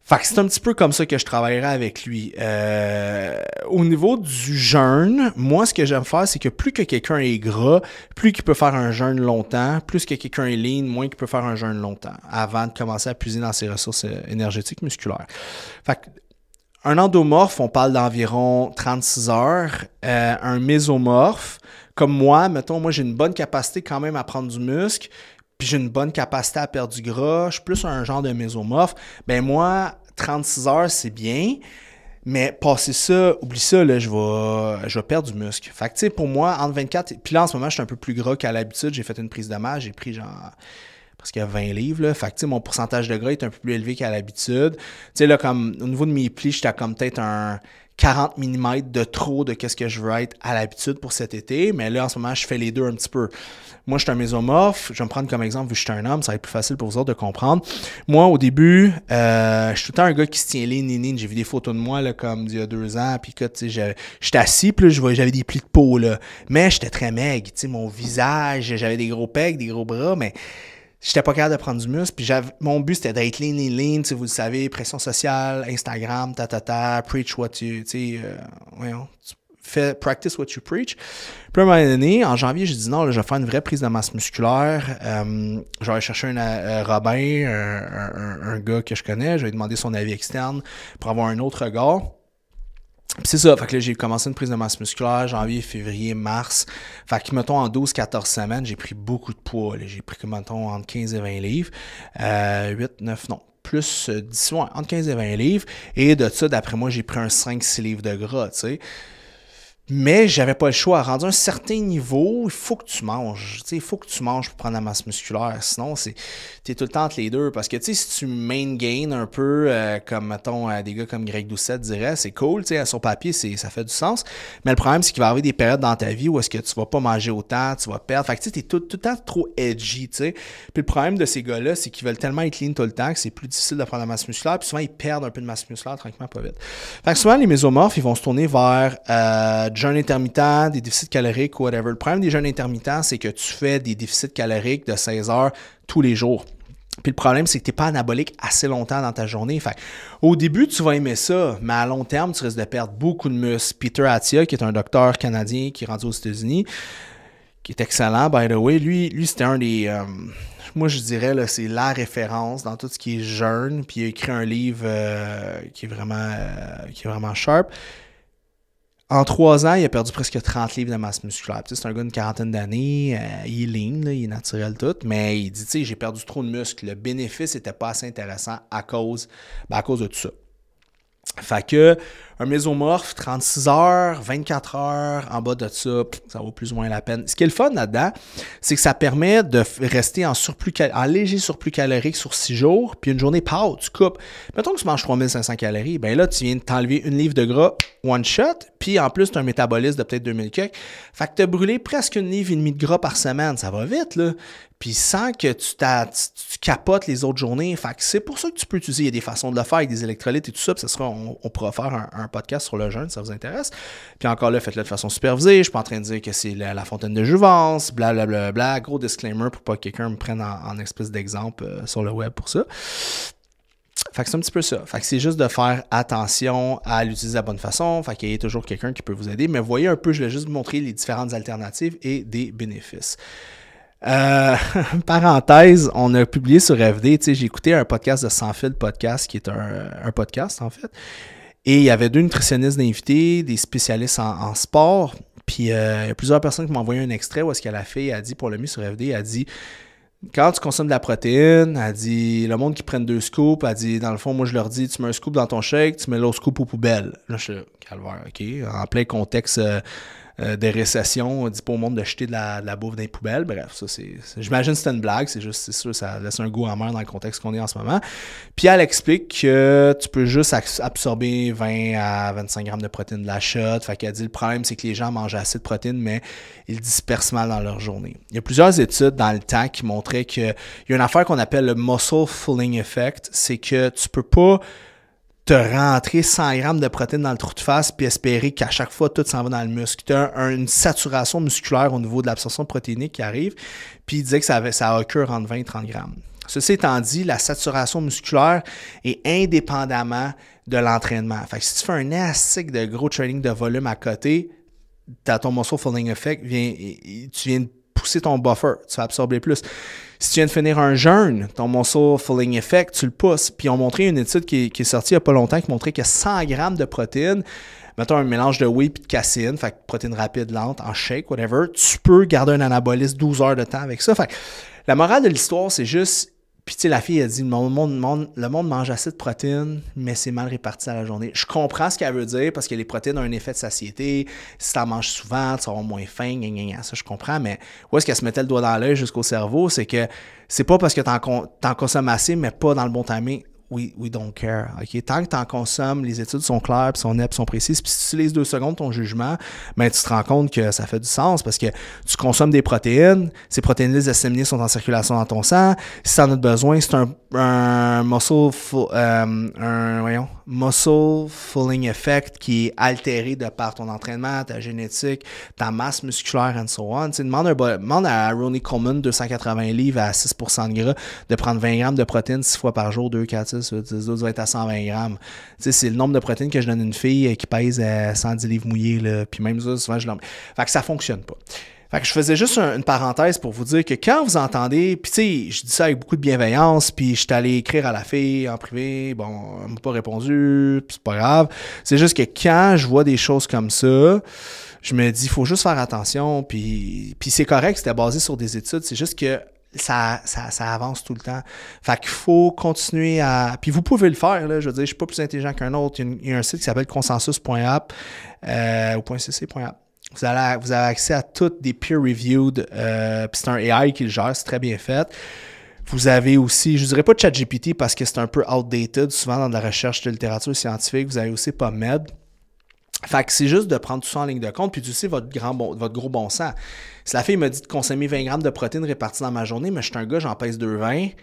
Fait que c'est un petit peu comme ça que je travaillerai avec lui. Euh, au niveau du jeûne, moi, ce que j'aime faire, c'est que plus que quelqu'un est gras, plus qu'il peut faire un jeûne longtemps, plus que quelqu'un est lean, moins qu'il peut faire un jeûne longtemps avant de commencer à puiser dans ses ressources euh, énergétiques musculaires. Fait un endomorphe, on parle d'environ 36 heures. Euh, un mésomorphe, comme moi, mettons, moi j'ai une bonne capacité quand même à prendre du muscle, puis j'ai une bonne capacité à perdre du gras, je suis plus un genre de mésomorphe, ben moi, 36 heures, c'est bien. Mais passer ça, oublie ça, là, je vais, je vais perdre du muscle. Fait que, tu sais, pour moi, entre 24, puis là, en ce moment, je suis un peu plus gras qu'à l'habitude. J'ai fait une prise de masse, j'ai pris genre parce qu'il y a 20 livres. Là. Fait que, tu sais, mon pourcentage de gras est un peu plus élevé qu'à l'habitude. Tu sais, là, comme au niveau de mes plis, j'étais comme peut-être un 40 mm de trop de qu'est-ce que je veux être à l'habitude pour cet été, mais là, en ce moment, je fais les deux un petit peu. Moi, je suis un mésomorphe. Je vais me prendre comme exemple, vu que je suis un homme, ça va être plus facile pour vous autres de comprendre. Moi, au début, euh, je suis tout le temps un gars qui se tient les nénines J'ai vu des photos de moi, là, comme il y a deux ans, puis que, tu sais, j'étais assis, plus j'avais des plis de peau, là. Mais j'étais très maigre, tu sais, mon visage, j'avais des gros pecs, des gros bras, mais j'étais pas capable de prendre du muscle. Puis mon but, c'était d'être lean et lean, vous le savez, pression sociale, Instagram, ta, ta, ta preach what you, tu sais, euh, voyons, fais practice what you preach. Puis à un moment donné, en janvier, j'ai dit non, là, je vais faire une vraie prise de masse musculaire. Euh, je chercher un euh, Robin, un, un, gars que je connais, je demandé demander son avis externe pour avoir un autre gars c'est ça, fait que j'ai commencé une prise de masse musculaire, janvier, février, mars. Fait que, mettons, en 12-14 semaines, j'ai pris beaucoup de poids. J'ai pris, mettons, entre 15 et 20 livres. 8, euh, 9, non, plus 10, euh, ouais, entre 15 et 20 livres. Et de ça, d'après moi, j'ai pris un 5-6 livres de gras, tu sais. Mais j'avais pas le choix. rendre un certain niveau, il faut que tu manges. il faut que tu manges pour prendre la masse musculaire. Sinon, c'est es tout le temps entre les deux. Parce que si tu main gain un peu, euh, comme mettons euh, des gars comme Greg Doucet dirait, c'est cool. À son papier, ça fait du sens. Mais le problème, c'est qu'il va y avoir des périodes dans ta vie où est-ce que tu vas pas manger autant, tu vas perdre. Fait que tu es tout, tout, le temps trop edgy. Puis le problème de ces gars-là, c'est qu'ils veulent tellement être lean tout le temps que c'est plus difficile de prendre la masse musculaire. Puis souvent, ils perdent un peu de masse musculaire tranquillement, pas vite. Fait que souvent, les mésomorphes, ils vont se tourner vers. Euh, jeûne intermittent, des déficits caloriques, whatever. Le problème des jeûnes intermittents, c'est que tu fais des déficits caloriques de 16 heures tous les jours. Puis le problème, c'est que tu n'es pas anabolique assez longtemps dans ta journée. au début, tu vas aimer ça, mais à long terme, tu risques de perdre beaucoup de muscles. Peter Attia, qui est un docteur canadien qui est rendu aux États-Unis, qui est excellent, by the way, lui, lui c'était un des. Euh, moi, je dirais, c'est la référence dans tout ce qui est jeune. Puis il a écrit un livre euh, qui, est vraiment, euh, qui est vraiment sharp. En trois ans, il a perdu presque 30 livres de masse musculaire. C'est un gars une quarantaine d'années, euh, il est lean, il est naturel tout, mais il dit, tu sais, j'ai perdu trop de muscles. Le bénéfice n'était pas assez intéressant à cause, ben, à cause de tout ça. Fait que un mésomorphe, 36 heures, 24 heures, en bas de ça, ça vaut plus ou moins la peine. Ce qui est le fun là-dedans, c'est que ça permet de rester en, surplus, en léger surplus calorique sur 6 jours, puis une journée, pow, tu coupes. Mettons que tu manges 3500 calories, ben là, tu viens de t'enlever une livre de gras one shot, puis en plus, tu as un métabolisme de peut-être 2000 kg. Fait que tu as brûlé presque une livre et demie de gras par semaine, ça va vite, là puis sans que tu, capotes les autres journées. Fait que c'est pour ça que tu peux utiliser. Il y a des façons de le faire avec des électrolytes et tout ça. ça sera, on, pourra faire un, podcast sur le jeûne si ça vous intéresse. Puis encore là, faites-le de façon supervisée. Je suis pas en train de dire que c'est la, fontaine de Jouvence, blablabla. Bla, bla. Gros disclaimer pour pas que quelqu'un me prenne en, espèce d'exemple euh, sur le web pour ça. Fait que c'est un petit peu ça. Fait que c'est juste de faire attention à l'utiliser de la bonne façon. Fait qu'il y a toujours quelqu'un qui peut vous aider. Mais voyez un peu, je vais juste vous montrer les différentes alternatives et des bénéfices. Euh, parenthèse, on a publié sur FD, j'ai écouté un podcast de Sans fil podcast, qui est un, podcast en fait. Et il y avait deux nutritionnistes d'invités, des spécialistes en, sport. Puis euh, il y a plusieurs personnes qui m'ont envoyé un extrait où est-ce a fait. fille a dit, pour le mieux sur FD, elle a dit quand tu consommes de la protéine, elle dit, le monde qui prenne deux scoops, elle dit, dans le fond, moi je leur dis, tu mets un scoop dans ton shake, tu mets l'autre scoop aux poubelles. Là, je suis calvaire, OK? En plein contexte euh, euh, des récessions, on dit pas au monde de jeter de la, bouffe dans les poubelles. Bref, ça c'est. J'imagine que c'était une blague, c'est juste, c'est sûr, ça laisse un goût amer dans le contexte qu'on est en ce moment. Puis elle explique que tu peux juste absorber 20 à 25 grammes de protéines de la shot. Fait qu'elle dit le problème, c'est que les gens mangent assez de protéines, mais ils dispersent mal dans leur journée. Il y a plusieurs études dans le temps qui montraient qu'il y a une affaire qu'on appelle le muscle filling effect. C'est que tu peux pas te rentrer 100 grammes de protéines dans le trou de face puis espérer qu'à chaque fois, tout s'en va dans le muscle. Tu as une saturation musculaire au niveau de l'absorption protéinique qui arrive, puis il disait que ça, ça occure entre 20 et 30 grammes. Ceci étant dit, la saturation musculaire est indépendamment de l'entraînement. Fait si tu fais un élastique de gros training de volume à côté, as ton muscle folding effect, vient, tu viens de c'est ton buffer, tu vas absorber plus. Si tu viens de finir un jeûne, ton muscle filling effect, tu le pousses. Puis on montré une étude qui, est sortie il n'y a pas longtemps qui montrait que 100 grammes de protéines mettons un mélange de whey puis de cassine, fait que protéines rapides, lentes, en shake, whatever, tu peux garder un anabolisme 12 heures de temps avec ça. Fait la morale de l'histoire, c'est juste, puis, tu sais, la fille a dit le monde, le monde mange assez de protéines, mais c'est mal réparti à la journée. Je comprends ce qu'elle veut dire parce que les protéines ont un effet de satiété. Si en manges souvent, tu auras moins faim, gna, gna, gna. ça je comprends. Mais où est-ce qu'elle se mettait le doigt dans l'œil jusqu'au cerveau? C'est que c'est pas parce que t'en, en consommes assez, mais pas dans le bon timing we, we don't care. Okay? Tant que tu en consommes, les études sont claires, sont nettes, sont précises, puis si tu utilises deux secondes ton jugement, mais ben, tu te rends compte que ça fait du sens parce que tu consommes des protéines, ces protéines les asséminées sont en circulation dans ton sang. Si tu en as besoin, c'est un un muscle, euh, voyons, muscle fulling effect qui est altéré de par ton entraînement, ta génétique, ta masse musculaire, and so on. demande, un, à Ronnie Coleman, 280 livres à 6% de gras, de prendre 20 grammes de protéines 6 fois par jour, 2, 4, 6, 8, 10, être à 120 grammes. C'est le nombre de protéines que je donne à une fille euh, qui pèse 110 euh, livres mouillés, puis même ça, souvent, je Fait que ça fonctionne pas. Fait que je faisais juste une parenthèse pour vous dire que quand vous entendez, puis tu sais, je dis ça avec beaucoup de bienveillance, puis je suis allé écrire à la fille en privé, bon, elle m'a pas répondu, c'est pas grave. C'est juste que quand je vois des choses comme ça, je me dis, il faut juste faire attention, puis, c'est correct, c'était basé sur des études, c'est juste que ça, ça, avance tout le temps. Fait qu'il faut continuer à. Puis vous pouvez le faire, là, je veux dire, je suis pas plus intelligent qu'un autre. Il y, a un site qui s'appelle consensus.app euh, ou .cc.app. Vous, avez accès à toutes des peer-reviewed, euh, puis c'est un AI qui le gère, c'est très bien fait. Vous avez aussi, je ne dirais pas ChatGPT parce que c'est un peu outdated, souvent dans la recherche de littérature scientifique. Vous avez aussi PubMed. Fait que c'est juste de prendre tout ça en ligne de compte, puis tu sais votre, grand votre gros bon sens. Si la fille me dit de consommer 20 grammes de protéines réparties dans ma journée, mais je suis un gars, j'en pèse 2,20,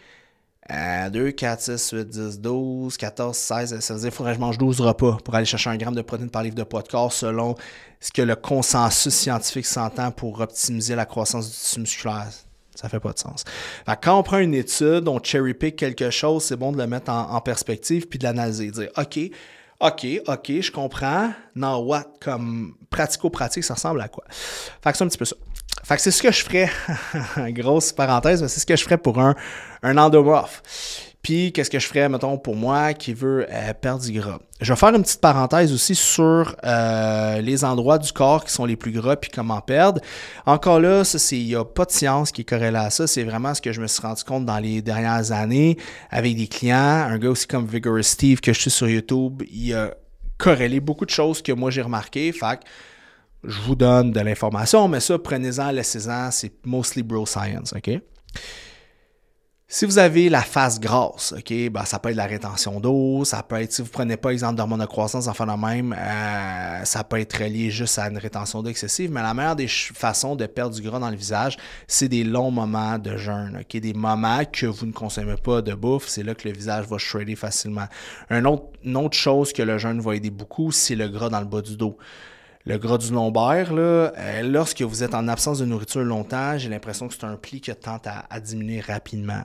2, 4, 6, 8, 10, 12, 14, 16, ça veut dire qu'il faudrait que je mange 12 repas pour aller chercher un gramme de protéines par livre de poids de corps selon ce que le consensus scientifique s'entend pour optimiser la croissance du tissu musculaire. Ça fait pas de sens. Fait quand on prend une étude, on cherry-pick quelque chose, c'est bon de le mettre en, en perspective puis de l'analyser. Dire, OK, OK, OK, je comprends. Non, what? Comme pratico-pratique, ça ressemble à quoi? Fait que c'est un petit peu ça. Fait que c'est ce que je ferais, grosse parenthèse, mais c'est ce que je ferais pour un, un endomorphe. Puis, qu'est-ce que je ferais, mettons, pour moi qui veut euh, perdre du gras? Je vais faire une petite parenthèse aussi sur euh, les endroits du corps qui sont les plus gras puis comment perdre. Encore là, il n'y a pas de science qui est corrélée à ça. C'est vraiment ce que je me suis rendu compte dans les dernières années avec des clients. Un gars aussi comme Vigorous Steve que je suis sur YouTube, il a corrélé beaucoup de choses que moi j'ai remarquées. Fait que, je vous donne de l'information, mais ça, prenez-en, laissez-en, c'est mostly bro science, OK? Si vous avez la face grasse, OK, ben, ça peut être la rétention d'eau, ça peut être, si vous ne prenez pas exemple d'hormones de croissance, enfin de même, euh, ça peut être lié juste à une rétention d'eau excessive, mais la meilleure des façons de perdre du gras dans le visage, c'est des longs moments de jeûne, OK, des moments que vous ne consommez pas de bouffe, c'est là que le visage va shredder facilement. autre, une autre chose que le jeûne va aider beaucoup, c'est le gras dans le bas du dos. Le gras du lombaire, là, euh, lorsque vous êtes en absence de nourriture longtemps, j'ai l'impression que c'est un pli qui tente à diminuer rapidement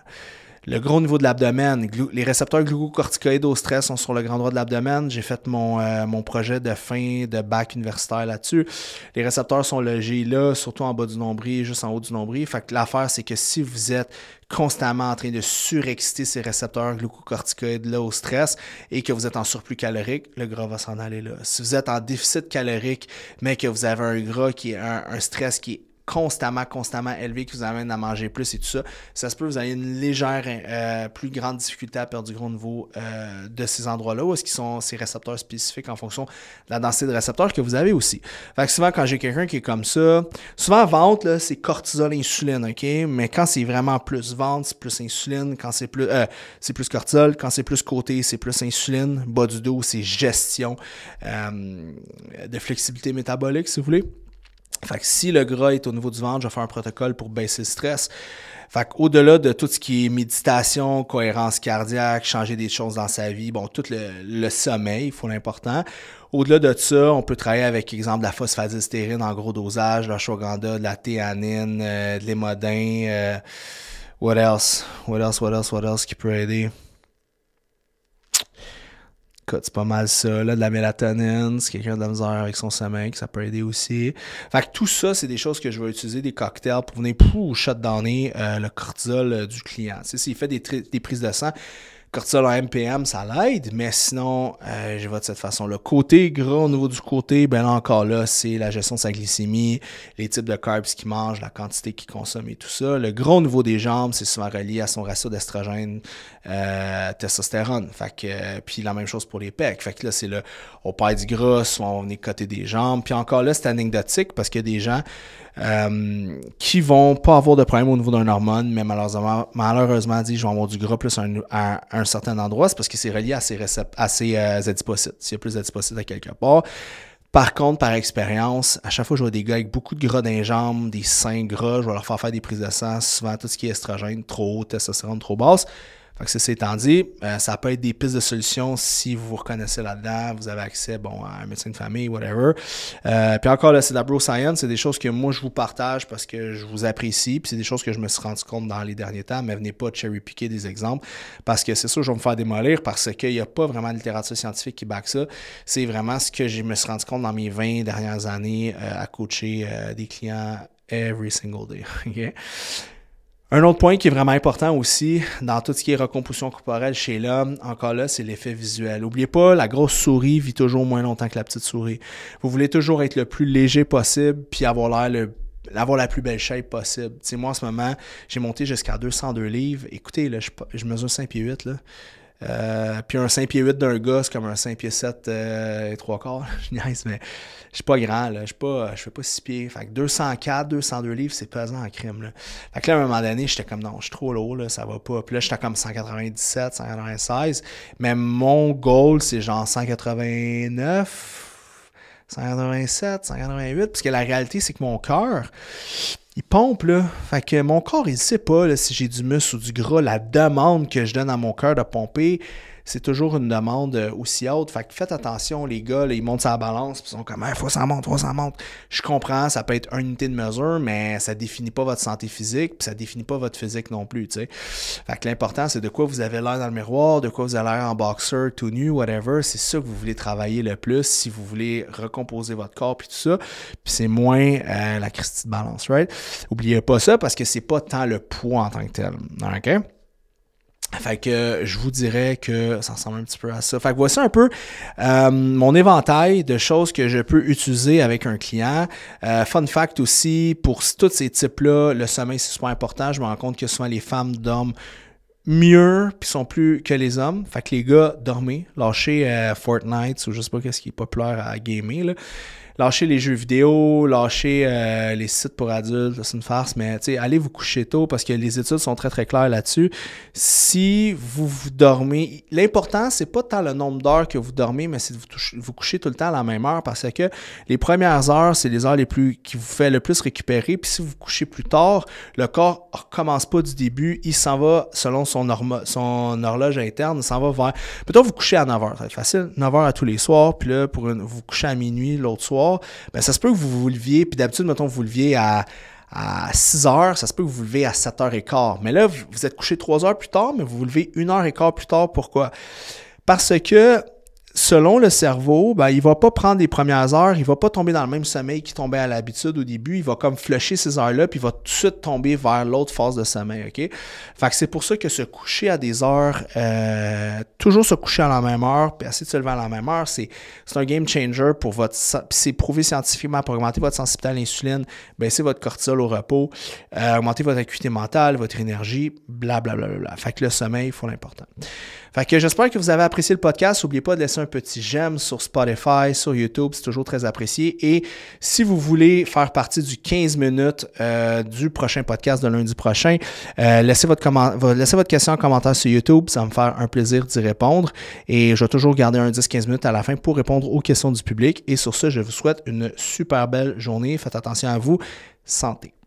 le gros niveau de l'abdomen, les récepteurs glucocorticoïdes au stress sont sur le grand droit de l'abdomen. J'ai fait mon, euh, mon, projet de fin de bac universitaire là-dessus. Les récepteurs sont logés là, surtout en bas du nombril, juste en haut du nombril. Fait que l'affaire, c'est que si vous êtes constamment en train de surexciter ces récepteurs glucocorticoïdes là au stress et que vous êtes en surplus calorique, le gras va s'en aller là. Si vous êtes en déficit calorique, mais que vous avez un gras qui est un, un stress qui est constamment, constamment élevé qui vous amène à manger plus et tout ça, ça se peut vous avez une légère, euh, plus grande difficulté à perdre du gros niveau euh, de ces endroits-là, ou est-ce qu'ils sont ces récepteurs spécifiques en fonction de la densité de récepteurs que vous avez aussi. Fait que souvent, quand j'ai quelqu'un qui est comme ça, souvent ventre, c'est cortisol, insuline, OK? Mais quand c'est vraiment plus ventre, c'est plus insuline, quand c'est plus, euh, c'est plus cortisol, quand c'est plus côté, c'est plus insuline, bas du dos, c'est gestion de flexibilité métabolique, si vous voulez. Fait que si le gras est au niveau du ventre, je vais faire un protocole pour baisser le stress. Fait au delà de tout ce qui est méditation, cohérence cardiaque, changer des choses dans sa vie, bon, tout le, sommeil, il faut l'important. Au-delà de ça, on peut travailler avec, exemple, la phosphatidylstérine en gros dosage, la shoganda, de la théanine, euh, de euh, what else? What else, what else, what else qui peut aider? c'est pas mal ça. de la mélatonine, si quelqu'un a de la misère avec son sommeil, ça peut aider aussi. Fait tout ça, c'est des choses que je vais utiliser, des cocktails pour venir pour shutdowner euh, le cortisol euh, du client. S'il fait des prises de sang, cortisol en MPM, ça l'aide, mais sinon, euh, je vais de cette façon-là. Côté gras, au niveau du côté, ben là encore là, c'est la gestion de sa glycémie, les types de carbs qu'il mange, la quantité qu'il consomme et tout ça. Le gros au niveau des jambes, c'est souvent relié à son ratio d'estrogène euh, testostérone. Fait euh, puis la même chose pour les pecs. Fait là, c'est le on perd du gras, soit on est côté des jambes. Puis encore là, c'est anecdotique parce qu'il y a des gens qui vont pas avoir de problème au niveau d'un hormone, mais malheureusement, malheureusement dit, je vais avoir du gras plus un un certain endroit, c'est parce que s'est relié à ses, à ses euh, adipocytes. S'il y a plus d'adipocytes à quelque part. Par contre, par expérience, à chaque fois que je vois des gars avec beaucoup de gras dans jambes, des seins gras, je vais leur faire faire des prises de souvent tout ce qui est estrogène, trop haut, testostérone trop basse. Fait c'est dit, euh, ça peut être des pistes de solutions si vous vous reconnaissez là-dedans, vous avez accès bon, à un médecin de famille, whatever. Euh, puis encore, le c'est la bro science, c'est des choses que moi je vous partage parce que je vous apprécie, puis c'est des choses que je me suis rendu compte dans les derniers temps, mais venez pas cherry-picker des exemples parce que c'est ça je vais me faire démolir parce qu'il n'y a pas vraiment de littérature scientifique qui back ça. C'est vraiment ce que je me suis rendu compte dans mes 20 dernières années euh, à coacher des clients every single day. ok un autre point qui est vraiment important aussi dans tout ce qui est recomposition corporelle chez l'homme, encore là, c'est l'effet visuel. N'oubliez pas, la grosse souris vit toujours moins longtemps que la petite souris. Vous voulez toujours être le plus léger possible puis avoir l'air le avoir la plus belle shape possible. moi, en ce moment, j'ai monté jusqu'à 202 livres. Écoutez, là, je, je mesure 5 pieds 8. Là. Euh, puis un 5 pieds 8 d'un gars, c'est comme un 5 pieds 7 euh, et 3 quarts. je niaise, mais je suis pas grand, là. Je ne fais pas 6 pieds. Fait que 204, 202 livres, c'est pesant en crime, là. Fait que là, à un moment donné, j'étais comme, non, je suis trop lourd, là, ça va pas. Puis là, j'étais comme 197, 196. Mais mon goal, c'est genre 189 187, 188, parce que la réalité, c'est que mon cœur, il pompe, là. Fait que mon corps, il sait pas si j'ai du muscle ou du gras. La demande que je donne à mon cœur de pomper, c'est toujours une demande euh, aussi haute. Fait que faites attention, les gars, ils montent sa balance, puis ils sont comme, il faut ça monte, faut ça monte. Je comprends, ça peut être une unité de mesure, mais ça définit pas votre santé physique, puis ça définit pas votre physique non plus, tu sais. Fait que l'important, c'est de quoi vous avez l'air dans le miroir, de quoi vous avez l'air en boxer, tout nu, whatever. C'est ça que vous voulez travailler le plus si vous voulez recomposer votre corps, puis tout ça. Puis c'est moins euh, la Christie de balance, right? Oubliez pas ça parce que c'est pas tant le poids en tant que tel. OK? Fait que je vous dirais que ça ressemble un petit peu à ça. Fait que voici un peu euh, mon éventail de choses que je peux utiliser avec un client. Euh, fun fact aussi, pour tous ces types-là, le sommeil c'est super important. Je me rends compte que souvent les femmes dorment mieux puis sont plus que les hommes. Fait que les gars, dormez, lâchez euh, Fortnite ou je sais pas qu'est-ce qui est populaire à gamer là lâcher les jeux vidéo, lâcher euh, les sites pour adultes, c'est une farce, mais allez vous coucher tôt parce que les études sont très très claires là-dessus. Si vous, vous dormez, l'important c'est pas tant le nombre d'heures que vous dormez, mais c'est de vous, vous coucher tout le temps à la même heure parce que les premières heures, c'est les heures les plus qui vous fait le plus récupérer. Puis si vous vous couchez plus tard, le corps recommence pas du début, il s'en va selon son, horloge interne, il s'en va vers. Peut-être vous couchez à 9h, ça va être facile, 9h à tous les soirs, puis là, pour vous couchez à minuit l'autre soir ben, ça se peut que vous vous leviez, puis d'habitude, mettons, vous leviez à, 6 heures, ça se peut que vous vous leviez à 7 h 15 Mais là, vous, êtes couché 3 heures plus tard, mais vous vous levez 1 h 15 plus tard. Pourquoi? Parce que selon le cerveau, ben, il va pas prendre les premières heures, il ne va pas tomber dans le même sommeil qu'il tombait à l'habitude au début, il va comme flusher ces heures-là, puis il va tout de suite tomber vers l'autre phase de sommeil, Fait c'est pour ça que se coucher à des heures, euh, toujours se coucher à la même heure, puis essayer de se lever à la même heure, c'est, un game changer pour votre... c'est prouvé scientifiquement pour augmenter votre sensibilité à l'insuline, baisser votre cortisol au repos, euh, augmenter votre acuité mentale, votre énergie, blablabla. Bla, bla, bla, Fait que le sommeil, il faut l'important. Fait que j'espère que vous avez apprécié le podcast. N'oubliez pas de laisser un petit j'aime sur Spotify, sur YouTube, c'est toujours très apprécié. Et si vous voulez faire partie du 15 minutes euh, du prochain podcast de lundi prochain, euh, laissez, votre laissez votre question en commentaire sur YouTube, ça va me faire un plaisir d'y répondre. Et je vais toujours garder un 10-15 minutes à la fin pour répondre aux questions du public. Et sur ce, je vous souhaite une super belle journée. Faites attention à vous. Santé.